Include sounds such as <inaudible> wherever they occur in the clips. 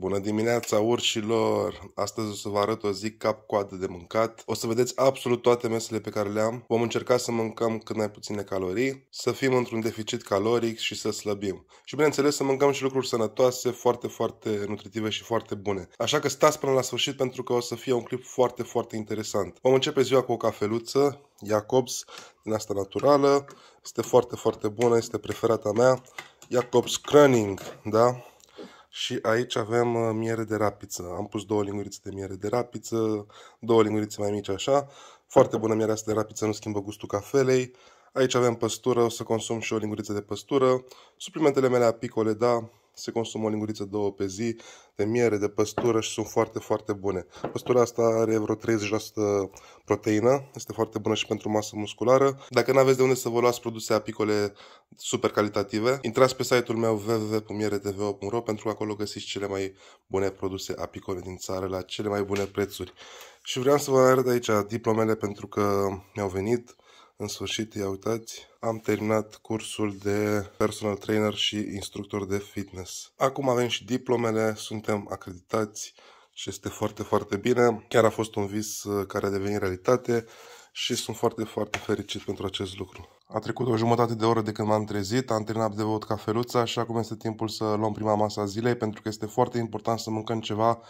Bună dimineața urșilor! Astăzi o să vă arăt o zi cap-coadă de mâncat. O să vedeți absolut toate mesele pe care le am. Vom încerca să mâncăm cât mai puține calorii, să fim într-un deficit caloric și să slăbim. Și bineînțeles să mâncăm și lucruri sănătoase, foarte, foarte nutritive și foarte bune. Așa că stați până la sfârșit pentru că o să fie un clip foarte, foarte interesant. Vom începe ziua cu o cafeluță, Jacobs, din asta naturală. Este foarte, foarte bună, este preferata mea. Jacobs Kröning, da? Și aici avem uh, miere de rapiță. Am pus două lingurițe de miere de rapiță, două lingurițe mai mici așa. Foarte bună mierea asta de rapiță, nu schimbă gustul cafelei. Aici avem păstură, o să consum și o linguriță de păstură. Suplimentele mele apicole, da, se consumă o linguriță două pe zi de miere, de păstură și sunt foarte, foarte bune. Păstura asta are vreo 30% proteină, este foarte bună și pentru masă musculară. Dacă nu aveți de unde să vă luați produse apicole super calitative, intrați pe site-ul meu www.mieretv.ro pentru că acolo găsiți cele mai bune produse apicole din țară la cele mai bune prețuri. Și vreau să vă arăt aici diplomele pentru că mi-au venit în sfârșit, ia uitați, am terminat cursul de personal trainer și instructor de fitness. Acum avem și diplomele, suntem acreditați și este foarte, foarte bine. Chiar a fost un vis uh, care a devenit realitate și sunt foarte, foarte fericit pentru acest lucru. A trecut o jumătate de oră de când m-am trezit, am terminat de băut cafeluța și acum este timpul să luăm prima masă a zilei pentru că este foarte important să mâncăm ceva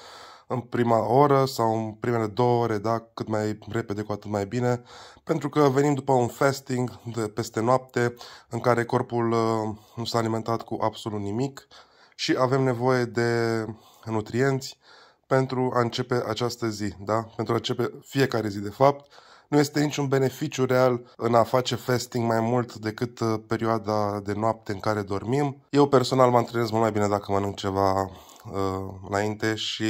în prima oră sau în primele două ore, da, cât mai repede, cu atât mai bine, pentru că venim după un fasting de peste noapte în care corpul uh, nu s-a alimentat cu absolut nimic și avem nevoie de nutrienți pentru a începe această zi, da? pentru a începe fiecare zi de fapt, nu este niciun beneficiu real în a face fasting mai mult decât uh, perioada de noapte în care dormim. Eu personal mă antrenez mult mai bine dacă mănânc ceva uh, înainte și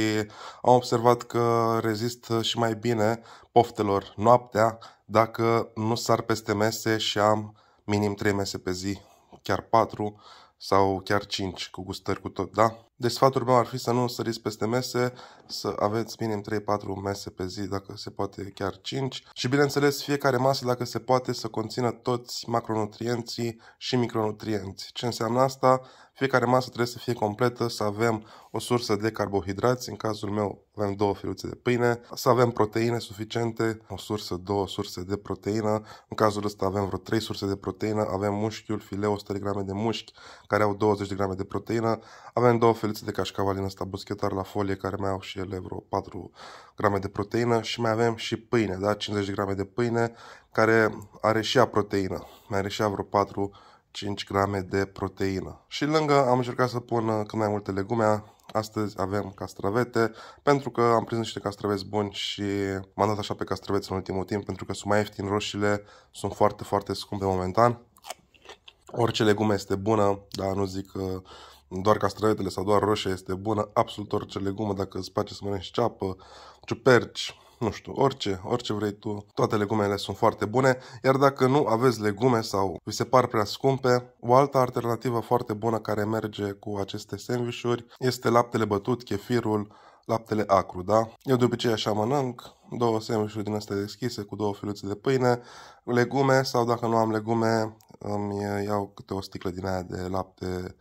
am observat că rezist uh, și mai bine poftelor noaptea dacă nu sar peste mese și am minim 3 mese pe zi, chiar 4 sau chiar 5 cu gustări cu tot, da? Deci sfatul meu ar fi să nu săriți peste mese, să aveți minim 3-4 mese pe zi, dacă se poate chiar 5. Și bineînțeles, fiecare masă, dacă se poate, să conțină toți macronutrienții și micronutrienți. Ce înseamnă asta? Fiecare masă trebuie să fie completă, să avem o sursă de carbohidrați, în cazul meu avem două filuțe de pâine, să avem proteine suficiente, o sursă, două surse de proteină, în cazul ăsta avem vreo trei surse de proteină, avem mușchiul, fileu, 100 de grame de mușchi, care au 20 de grame de proteină, avem două file bucătărițe de cașcaval din ăsta buschetar la folie, care mai au și ele vreo 4 grame de proteină și mai avem și pâine, da? 50 de grame de pâine, care are și ea proteină, mai are și ea vreo 4 5 grame de proteină. Și lângă am încercat să pun uh, cât mai multe legume, Astăzi avem castravete, pentru că am prins niște castraveți buni și m-am dat așa pe castraveți în ultimul timp, pentru că sunt mai ieftin roșiile, sunt foarte, foarte scumpe momentan. Orice legume este bună, dar nu zic că uh, doar castravetele sau doar roșia este bună, absolut orice legumă, dacă îți place să mănânci ceapă, ciuperci, nu știu, orice, orice vrei tu, toate legumele sunt foarte bune, iar dacă nu aveți legume sau vi se par prea scumpe, o altă alternativă foarte bună care merge cu aceste sandvișuri este laptele bătut, chefirul, laptele acru, da? Eu de obicei așa mănânc, două sandvișuri din astea deschise cu două filuțe de pâine, legume sau dacă nu am legume îmi iau câte o sticlă din aia de lapte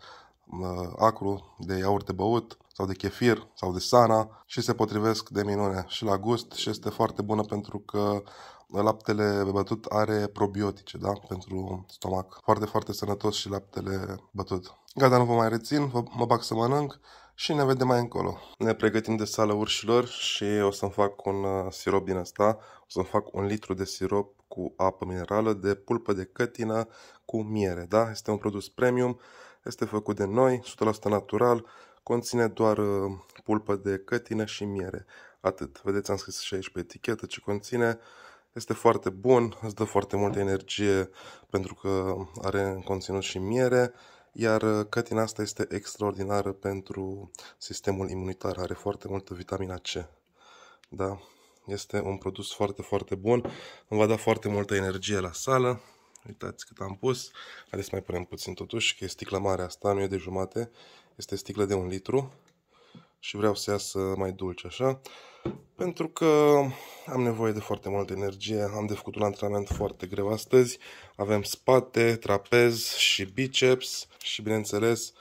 acru de iaurt de băut sau de chefir sau de sana și se potrivesc de minune și la gust și este foarte bună pentru că laptele bătut are probiotice, da? Pentru stomac. Foarte, foarte sănătos și laptele bătut. Gata, nu vă mai rețin, vă, mă bag să mănânc și ne vedem mai încolo. Ne pregătim de sală urșilor și o să-mi fac un uh, sirop din asta. O să-mi fac un litru de sirop cu apă minerală de pulpă de cătină cu miere, da? Este un produs premium este făcut de noi, 100% natural, conține doar uh, pulpă de cătină și miere. Atât. Vedeți, am scris și aici pe etichetă ce conține. Este foarte bun, îți dă foarte multă energie pentru că are în conținut și miere, iar uh, cătina asta este extraordinară pentru sistemul imunitar, are foarte multă vitamina C. Da? Este un produs foarte, foarte bun, îmi va da foarte multă energie la sală, Uitați cât am pus. Haideți să mai punem puțin totuși, că e sticla mare asta, nu e de jumate. Este sticla de un litru și vreau să iasă mai dulce așa. Pentru că am nevoie de foarte multă energie, am de făcut un antrenament foarte greu astăzi. Avem spate, trapez și biceps și bineînțeles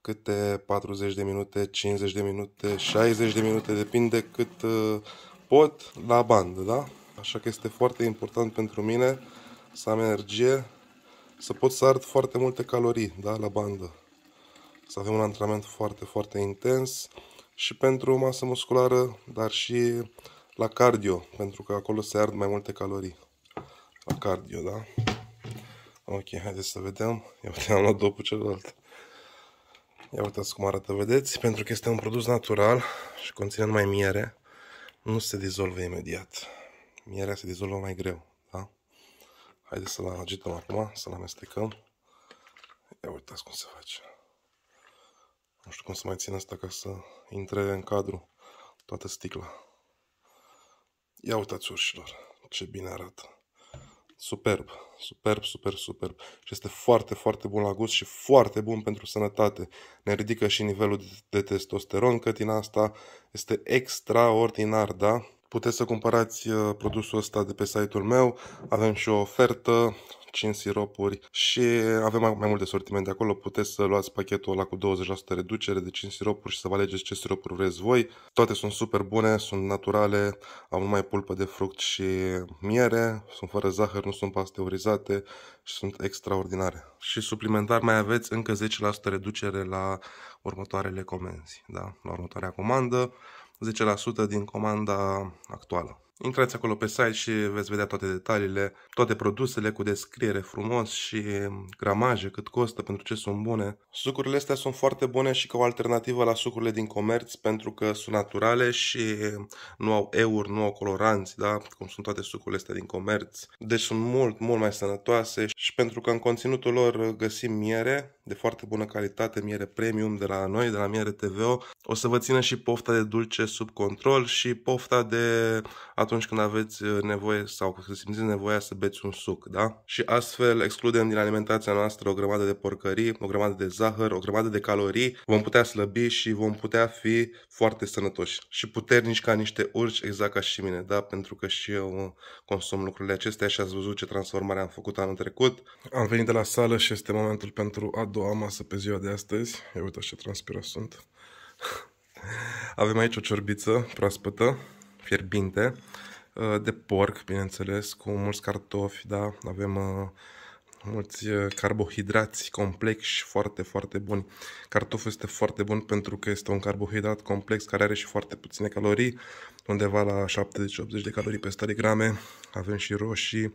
câte 40 de minute, 50 de minute, 60 de minute, depinde cât uh, pot la bandă, da? Așa că este foarte important pentru mine să am energie, să pot să ard foarte multe calorii da, la bandă. Să avem un antrenament foarte, foarte intens și pentru masă musculară, dar și la cardio, pentru că acolo se ard mai multe calorii. La cardio, da? Ok, haideți să vedem. Ia uite, am luat două pe celălalt. Ia uitați cum arată, vedeți? Pentru că este un produs natural și conține numai miere, nu se dizolvă imediat. Mierea se dizolvă mai greu. Haideți să-l anagităm acum, să-l amestecăm. Ia uitați cum se face. Nu știu cum să mai țin asta ca să intre în cadru toată sticla. Ia uitați urșilor, ce bine arată. Superb, superb, superb, superb. Și este foarte, foarte bun la gust și foarte bun pentru sănătate. Ne ridică și nivelul de testosteron, cătina asta este extraordinar, da? puteți să cumpărați uh, produsul ăsta de pe site-ul meu. Avem și o ofertă, 5 siropuri și avem mai multe sortimente acolo. Puteți să luați pachetul ăla cu 20% reducere de 5 siropuri și să vă alegeți ce siropuri vreți voi. Toate sunt super bune, sunt naturale, au numai pulpă de fruct și miere, sunt fără zahăr, nu sunt pasteurizate și sunt extraordinare. Și suplimentar mai aveți încă 10% reducere la următoarele comenzi, da? la următoarea comandă. 10% din comanda actuală. Intrați acolo pe site și veți vedea toate detaliile, toate produsele cu descriere frumos și gramaje, cât costă, pentru ce sunt bune. Sucurile astea sunt foarte bune și ca o alternativă la sucurile din comerț pentru că sunt naturale și nu au euri, nu au coloranți, da? cum sunt toate sucurile astea din comerț. Deci sunt mult, mult mai sănătoase și pentru că în conținutul lor găsim miere, de foarte bună calitate, miere premium de la noi, de la Miere TVO. O să vă țină și pofta de dulce sub control și pofta de atunci când aveți uh, nevoie sau să simțiți nevoia să beți un suc, da? Și astfel excludem din alimentația noastră o grămadă de porcării, o grămadă de zahăr, o grămadă de calorii, vom putea slăbi și vom putea fi foarte sănătoși și puternici ca niște urci, exact ca și mine, da? Pentru că și eu uh, consum lucrurile acestea și ați văzut ce transformare am făcut anul trecut. Am venit de la sală și este momentul pentru a doua masă pe ziua de astăzi. Ia uite ce transpirat sunt. <laughs> Avem aici o ciorbiță proaspătă, fierbinte, uh, de porc, bineînțeles, cu mulți cartofi, da? Avem uh, mulți uh, carbohidrați complexi foarte, foarte buni. Cartoful este foarte bun pentru că este un carbohidrat complex care are și foarte puține calorii, undeva la 70-80 de calorii pe 100 de grame. Avem și roșii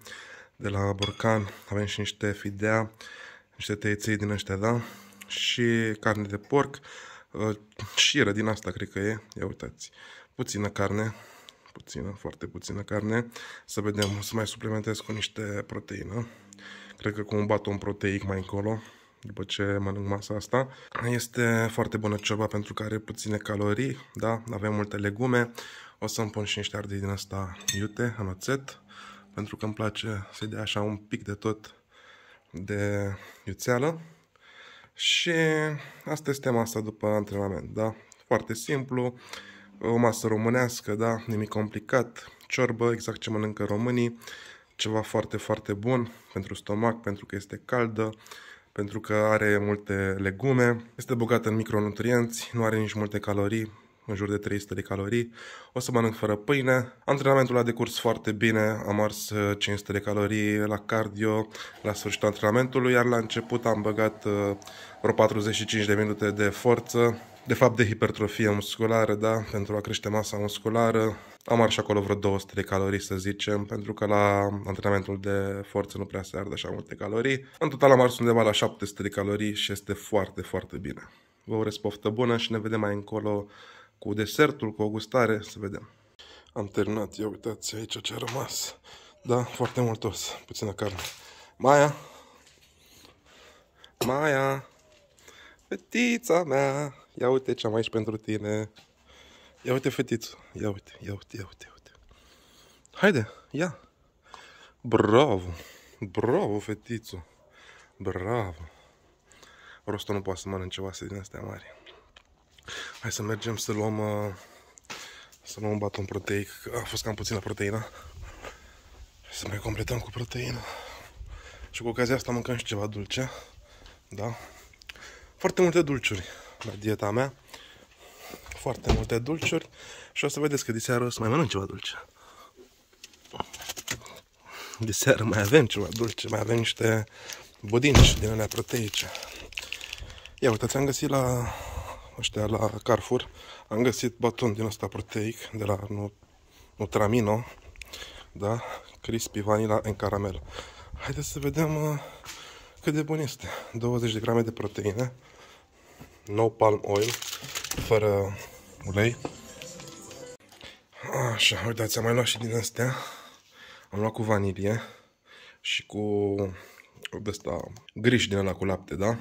de la borcan, avem și niște fidea, niște tăieței din ăștia, da? Și carne de porc, ă, șiră din asta, cred că e. Ia uitați, puțină carne, puțină, foarte puțină carne. Să vedem, să mai suplimentez cu niște proteină. Cred că cu un baton proteic mai încolo, după ce mănânc masa asta. Este foarte bună ceva pentru că are puține calorii, da? Avem multe legume. O să-mi pun și niște ardei din asta iute, oțet, pentru că îmi place să dea așa un pic de tot de iuțeală și asta este masa după antrenament, da? Foarte simplu, o masă românească, da? Nimic complicat, ciorbă, exact ce mănâncă românii, ceva foarte, foarte bun pentru stomac, pentru că este caldă, pentru că are multe legume, este bogată în micronutrienți, nu are nici multe calorii, în jur de 300 de calorii, o să mănânc fără pâine. Antrenamentul a decurs foarte bine, am mars 500 uh, de calorii la cardio la sfârșitul antrenamentului, iar la început am băgat uh, vreo 45 de minute de forță, de fapt de hipertrofie musculară, da, pentru a crește masa musculară. Am mars acolo vreo 200 de calorii, să zicem, pentru că la antrenamentul de forță nu prea se ardă așa multe calorii. În total am mars undeva la 700 de calorii și este foarte, foarte bine. Vă urez poftă bună și ne vedem mai încolo cu desertul, cu o gustare, să vedem. Am terminat, ia uitați aici ce a rămas. Da, foarte mult os, puțină carne. Maia! Maia! Fetița mea! Ia uite ce am aici pentru tine. Ia uite fetiță, Ia uite, ia uite, ia uite, ia uite. Haide, ia. Bravo. Bravo, fetițul. Bravo. Rostul nu poate să mănânce ceva din astea mari. Hai să mergem să luăm, uh, să luăm un baton proteic. A fost cam puțină proteină. Să mai completăm cu proteină. Și cu ocazia asta mâncăm și ceva dulce. Da? Foarte multe dulciuri la dieta mea. Foarte multe dulciuri. Și o să vedeți că diseară o să mai mănânc ceva dulce. Diseară mai avem ceva dulce. Mai avem niște budinci din alea proteice. Ia uitați, am găsit la ăștia la Carrefour, am găsit baton din ăsta proteic de la Nutramino, da? Crispy Vanilla în caramel. Haideți să vedem uh, cât de bun este. 20 de grame de proteine, no palm oil, fără ulei. Așa, uitați, am mai luat și din astea. Am luat cu vanilie și cu de asta, griș din ăla cu lapte, da?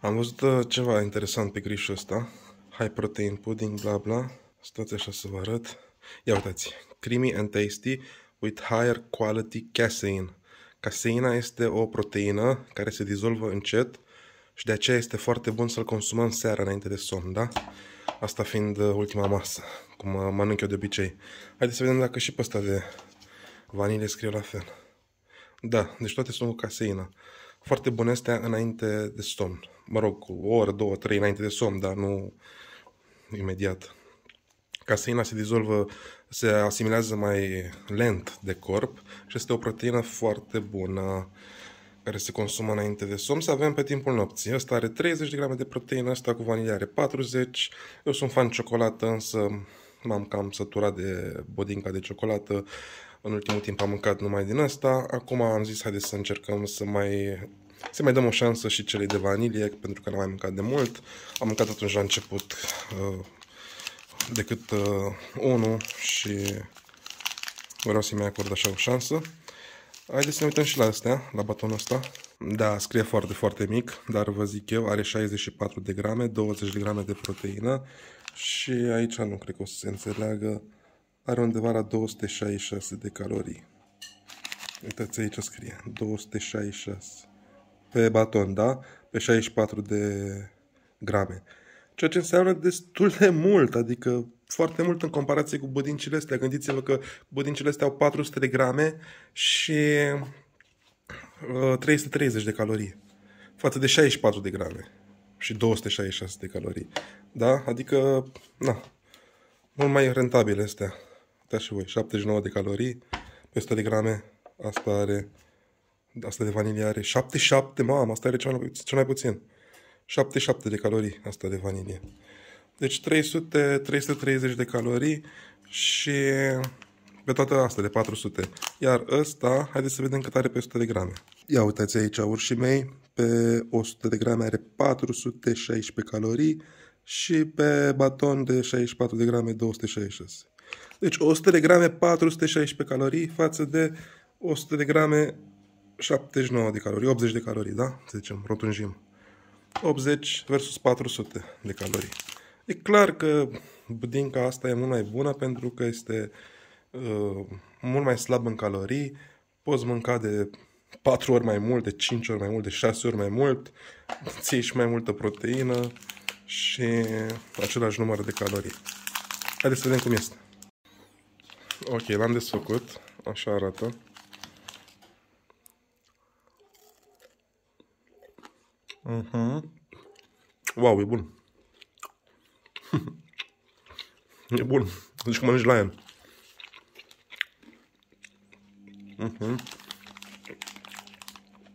Am văzut uh, ceva interesant pe grișul ăsta. High protein pudding, bla bla. Stați așa să vă arăt. Ia uitați. Creamy and tasty with higher quality casein. Caseina este o proteină care se dizolvă încet și de aceea este foarte bun să-l consumăm seara înainte de somn, da? Asta fiind uh, ultima masă, cum uh, mănânc eu de obicei. Haideți să vedem dacă și pe ăsta de vanilie scrie la fel. Da, deci toate sunt cu caseină foarte bune astea înainte de somn. Mă rog, o oră, două, trei înainte de somn, dar nu imediat. Caseina se dizolvă, se asimilează mai lent de corp și este o proteină foarte bună care se consumă înainte de somn, să avem pe timpul nopții. Asta are 30 de grame de proteină, asta cu vanilie are 40. Eu sunt fan de ciocolată, însă m-am cam săturat de bodinca de ciocolată. În ultimul timp am mâncat numai din asta. Acum am zis, haideți să încercăm să mai să mai dăm o șansă și celei de vanilie, pentru că n-am mai mâncat de mult. Am mâncat atunci la început uh, decât uh, unul și vreau să-mi acord așa o șansă. Haideți să ne uităm și la astea, la batonul ăsta. Da, scrie foarte, foarte mic, dar vă zic eu, are 64 de grame, 20 de grame de proteină și aici nu cred că o să se înțeleagă are undeva la 266 de calorii. Uitați aici scrie 266 pe baton, da? Pe 64 de grame. Ceea ce înseamnă destul de mult, adică foarte mult în comparație cu budincile astea. Gândiți-vă că budincile astea au 400 de grame și 330 uh, de calorii față de 64 de grame și 266 de calorii. Da? Adică, na, mult mai rentabile astea uitați și voi, 79 de calorii pe 100 de grame. Asta are, asta de vanilie are 77, mamă, asta are cel mai, cel mai puțin. 77 de calorii asta de vanilie. Deci 300, 330 de calorii și pe toate astea de 400. Iar ăsta, haideți să vedem cât are pe 100 de grame. Ia uitați aici urșii mei, pe 100 de grame are 416 calorii și pe baton de 64 de grame 266. Deci 100 de grame 416 calorii față de 100 de grame 79 de calorii, 80 de calorii, da? Să zicem, rotunjim. 80 versus 400 de calorii. E clar că budinca asta e mult mai bună pentru că este uh, mult mai slab în calorii, poți mânca de 4 ori mai mult, de 5 ori mai mult, de 6 ori mai mult, ții și mai multă proteină și același număr de calorii. Haideți să vedem cum este. Ok, l-am desfăcut. Așa arată. Uh mhm. -huh. Wow, e bun. <laughs> e bun. Zici deci că mănânci la el. Uh mhm. -huh.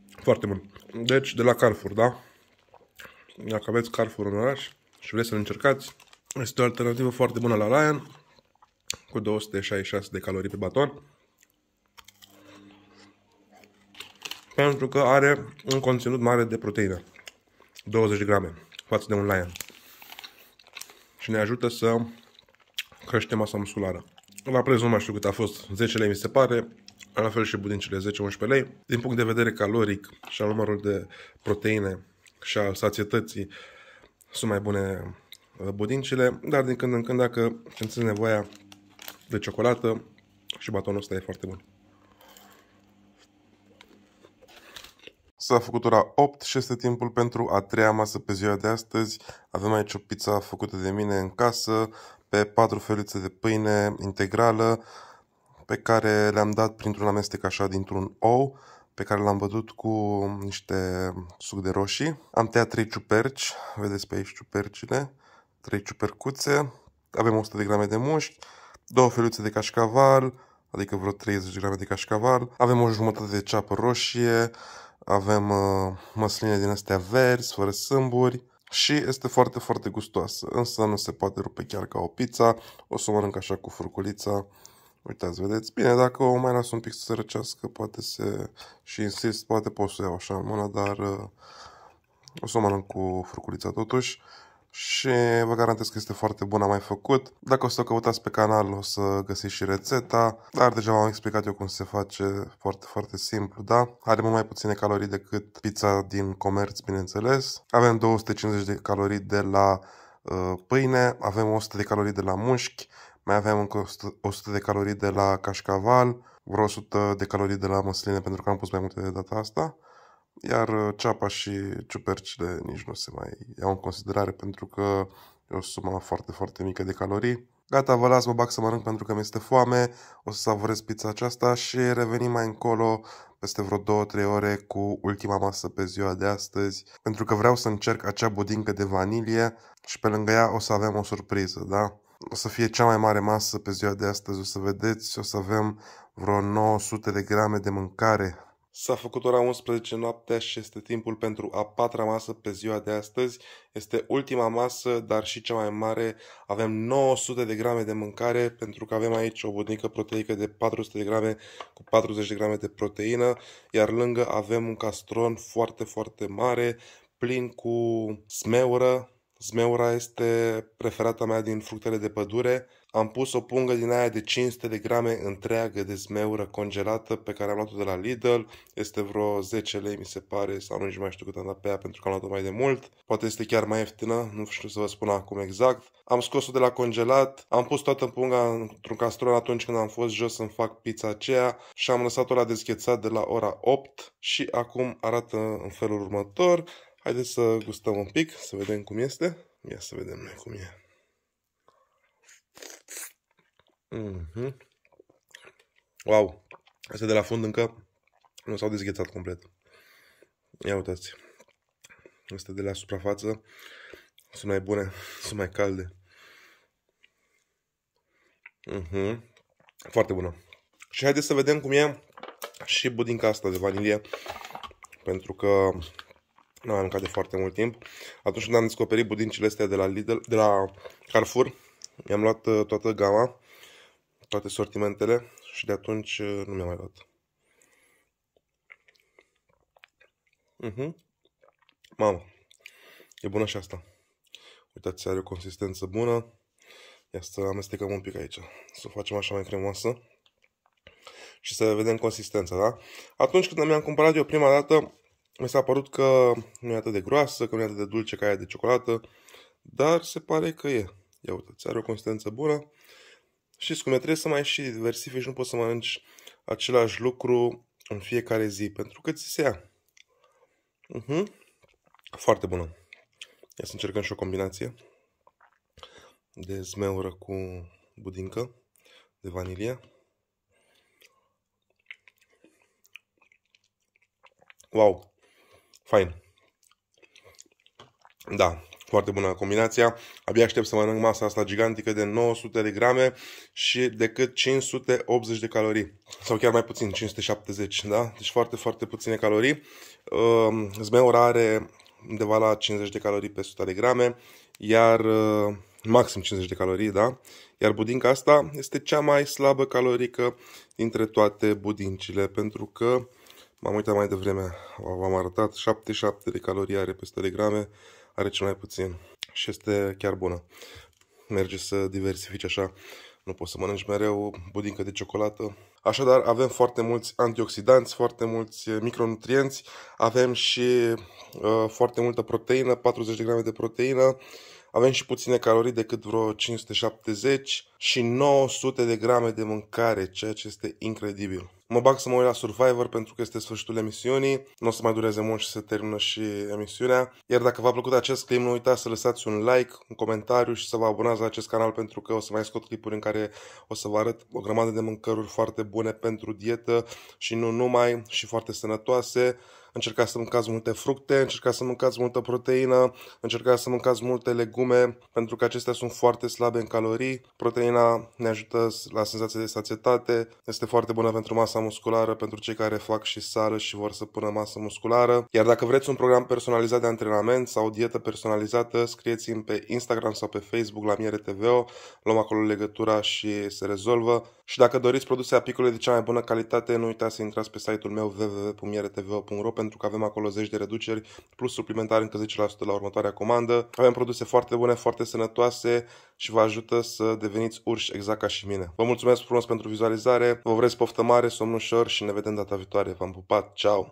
Foarte bun. Deci, de la Carrefour, da? Dacă aveți Carrefour în oraș și vreți să-l încercați, este o alternativă foarte bună la Lion cu 266 de calorii pe baton. Pentru că are un conținut mare de proteină. 20 de grame față de un lion. Și ne ajută să creștem masa musculară. La preț nu mai știu cât a fost, 10 lei mi se pare, la fel și budincile 10-11 lei. Din punct de vedere caloric și al numărul de proteine și al sațietății sunt mai bune uh, budincile, dar din când în când dacă simți nevoia de ciocolată și batonul ăsta e foarte bun. S-a făcut ora 8 și este timpul pentru a treia masă pe ziua de astăzi. Avem aici o pizza făcută de mine în casă, pe patru felițe de pâine integrală, pe care le-am dat printr-un amestec așa dintr-un ou, pe care l-am bătut cu niște suc de roșii. Am tăiat trei ciuperci, vedeți pe aici ciupercile, trei ciupercuțe, avem 100 de grame de mușchi, două feluțe de cașcaval, adică vreo 30 grame de cașcaval, avem o jumătate de ceapă roșie, avem uh, măsline din astea verzi, fără sâmburi și este foarte, foarte gustoasă, însă nu se poate rupe chiar ca o pizza, o să o mănânc așa cu furculița, uitați, vedeți, bine, dacă o mai las un pic să se răcească, poate se, și insist, poate pot să o iau așa în mână, dar uh, o să o mănânc cu furculița totuși și vă garantez că este foarte bună mai făcut. Dacă o să o căutați pe canal, o să găsiți și rețeta, dar deja v-am explicat eu cum se face, foarte, foarte simplu, da? Are mult mai puține calorii decât pizza din comerț, bineînțeles. Avem 250 de calorii de la uh, pâine, avem 100 de calorii de la mușchi, mai avem încă 100 de calorii de la cașcaval, vreo 100 de calorii de la măsline pentru că am pus mai multe de data asta. Iar uh, ceapa și ciupercile nici nu se mai iau în considerare pentru că e o sumă foarte, foarte mică de calorii. Gata, vă las, mă bag să mănânc pentru că mi-este foame, o să savurez pizza aceasta și revenim mai încolo peste vreo 2-3 ore cu ultima masă pe ziua de astăzi, pentru că vreau să încerc acea budincă de vanilie și pe lângă ea o să avem o surpriză, da? O să fie cea mai mare masă pe ziua de astăzi, o să vedeți, o să avem vreo 900 de grame de mâncare S-a făcut ora 11 noaptea și este timpul pentru a patra masă pe ziua de astăzi. Este ultima masă, dar și cea mai mare. Avem 900 de grame de mâncare, pentru că avem aici o budnică proteică de 400 de grame cu 40 de grame de proteină, iar lângă avem un castron foarte, foarte mare, plin cu smeură, Zmeura este preferata mea din fructele de pădure. Am pus o pungă din aia de 500 de grame întreagă de zmeură congelată pe care am luat-o de la Lidl. Este vreo 10 lei, mi se pare, sau nu mai știu cât am dat pe ea pentru că am luat-o mai de mult. Poate este chiar mai ieftină, nu știu să vă spun acum exact. Am scos-o de la congelat, am pus toată punga într-un castron atunci când am fost jos să-mi fac pizza aceea și am lăsat-o la deschețat de la ora 8 și acum arată în felul următor. Haideți să gustăm un pic, să vedem cum este. Ia să vedem noi cum e. Mm -hmm. Wow! Astea de la fund încă nu s-au dezghețat complet. Ia uitați. Astea de la suprafață sunt mai bune, sunt mai calde. Mm -hmm. Foarte bună. Și haideți să vedem cum e și budinca asta de vanilie. Pentru că nu am de foarte mult timp. Atunci când am descoperit budincile astea de la, Lidl, de la Carrefour, i am luat uh, toată gama, toate sortimentele și de atunci uh, nu mi-am mai luat. Mhm. Uh -huh. Mamă, e bună și asta. Uitați, are o consistență bună. Ia să amestecăm un pic aici. Să o facem așa mai cremoasă. Și să vedem consistența, da? Atunci când mi-am cumpărat eu prima dată, mi s-a părut că nu e atât de groasă, că nu e atât de dulce ca aia de ciocolată, dar se pare că e. Ia uite, are o consistență bună. Știți cum e, trebuie să mai și diversifici, nu poți să mănânci același lucru în fiecare zi, pentru că ți se ia. Uh-huh. Foarte bună. Ia să încercăm și o combinație de zmeură cu budincă de vanilie. Wow! fain. Da, foarte bună combinația. Abia aștept să mănânc masa asta gigantică de 900 de grame și decât 580 de calorii. Sau chiar mai puțin, 570, da? Deci foarte, foarte puține calorii. Ehm, zmeura are undeva la 50 de calorii pe 100 de grame, iar ehm, maxim 50 de calorii, da? Iar budinca asta este cea mai slabă calorică dintre toate budincile, pentru că M-am uitat mai devreme, v-am arătat, 77 de calorii are pe 100 de grame, are cel mai puțin și este chiar bună. Merge să diversifici așa, nu poți să mănânci mereu budincă de ciocolată. Așadar, avem foarte mulți antioxidanți, foarte mulți eh, micronutrienți, avem și uh, foarte multă proteină, 40 de grame de proteină, avem și puține calorii decât vreo 570 și 900 de grame de mâncare, ceea ce este incredibil. Mă bag să mă uit la Survivor pentru că este sfârșitul emisiunii. Nu o să mai dureze mult și se termină și emisiunea. Iar dacă v-a plăcut acest clip, nu uitați să lăsați un like, un comentariu și să vă abonați la acest canal pentru că o să mai scot clipuri în care o să vă arăt o grămadă de mâncăruri foarte bune pentru dietă și nu numai și foarte sănătoase încercați să mâncați multe fructe, încercați să mâncați multă proteină, încercați să mâncați multe legume, pentru că acestea sunt foarte slabe în calorii. Proteina ne ajută la senzația de sațietate, este foarte bună pentru masa musculară, pentru cei care fac și sală și vor să pună masă musculară. Iar dacă vreți un program personalizat de antrenament sau o dietă personalizată, scrieți-mi pe Instagram sau pe Facebook la Miere TV, luăm acolo legătura și se rezolvă. Și dacă doriți produse apicole de cea mai bună calitate, nu uitați să intrați pe site-ul meu www.mieretvo.ro pentru că avem acolo zeci de reduceri, plus suplimentar încă 10% la următoarea comandă. Avem produse foarte bune, foarte sănătoase și vă ajută să deveniți urși exact ca și mine. Vă mulțumesc frumos pentru vizualizare, vă vreți poftă mare, somn ușor și ne vedem data viitoare. V-am pupat, ceau!